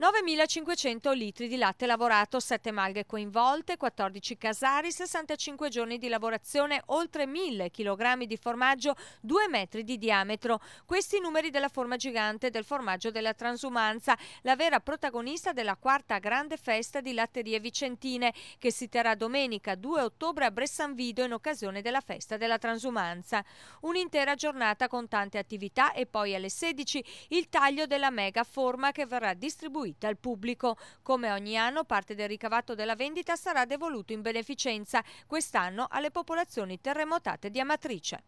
9.500 litri di latte lavorato, 7 malghe coinvolte, 14 casari, 65 giorni di lavorazione, oltre 1.000 kg di formaggio, 2 metri di diametro. Questi numeri della forma gigante del formaggio della transumanza, la vera protagonista della quarta grande festa di latterie vicentine, che si terrà domenica 2 ottobre a Bressanvido in occasione della festa della transumanza. Un'intera giornata con tante attività e poi alle 16 il taglio della mega forma che verrà distribuita restituita al pubblico. Come ogni anno parte del ricavato della vendita sarà devoluto in beneficenza, quest'anno alle popolazioni terremotate di Amatrice.